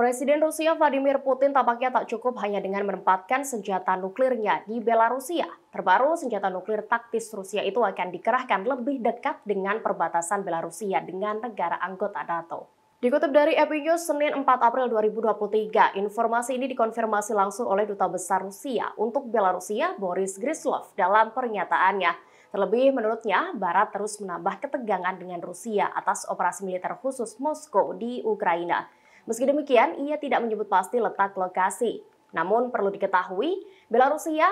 Presiden Rusia Vladimir Putin tampaknya tak cukup hanya dengan menempatkan senjata nuklirnya di Belarusia. Terbaru, senjata nuklir taktis Rusia itu akan dikerahkan lebih dekat dengan perbatasan Belarusia dengan negara anggota NATO. Dikutip dari EPI Senin 4 April 2023, informasi ini dikonfirmasi langsung oleh Duta Besar Rusia untuk Belarusia Boris Grislov dalam pernyataannya. Terlebih menurutnya, Barat terus menambah ketegangan dengan Rusia atas operasi militer khusus Moskow di Ukraina. Meski demikian, ia tidak menyebut pasti letak lokasi. Namun perlu diketahui, Belarusia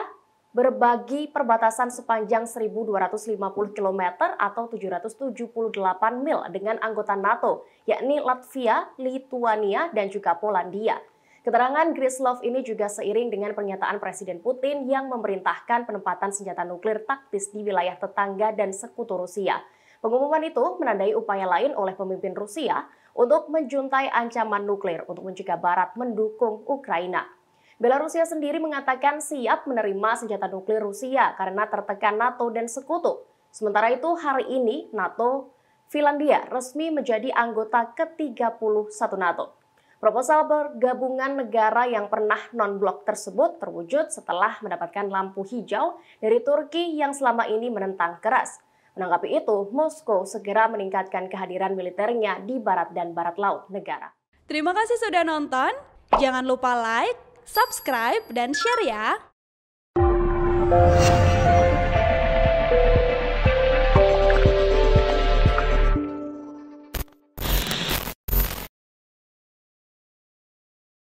berbagi perbatasan sepanjang 1.250 km atau 778 mil dengan anggota NATO, yakni Latvia, Lituania, dan juga Polandia. Keterangan Grislov ini juga seiring dengan pernyataan Presiden Putin yang memerintahkan penempatan senjata nuklir taktis di wilayah tetangga dan sekutu Rusia. Pengumuman itu menandai upaya lain oleh pemimpin Rusia untuk menjuntai ancaman nuklir untuk mencegah Barat mendukung Ukraina. Belarusia sendiri mengatakan siap menerima senjata nuklir Rusia karena tertekan NATO dan sekutu. Sementara itu hari ini NATO Finlandia resmi menjadi anggota ke-31 NATO. Proposal bergabungan negara yang pernah non-blok tersebut terwujud setelah mendapatkan lampu hijau dari Turki yang selama ini menentang keras. Menanggapi itu, Moskow segera meningkatkan kehadiran militernya di barat dan barat laut negara. Terima kasih sudah nonton. Jangan lupa like, subscribe, dan share ya.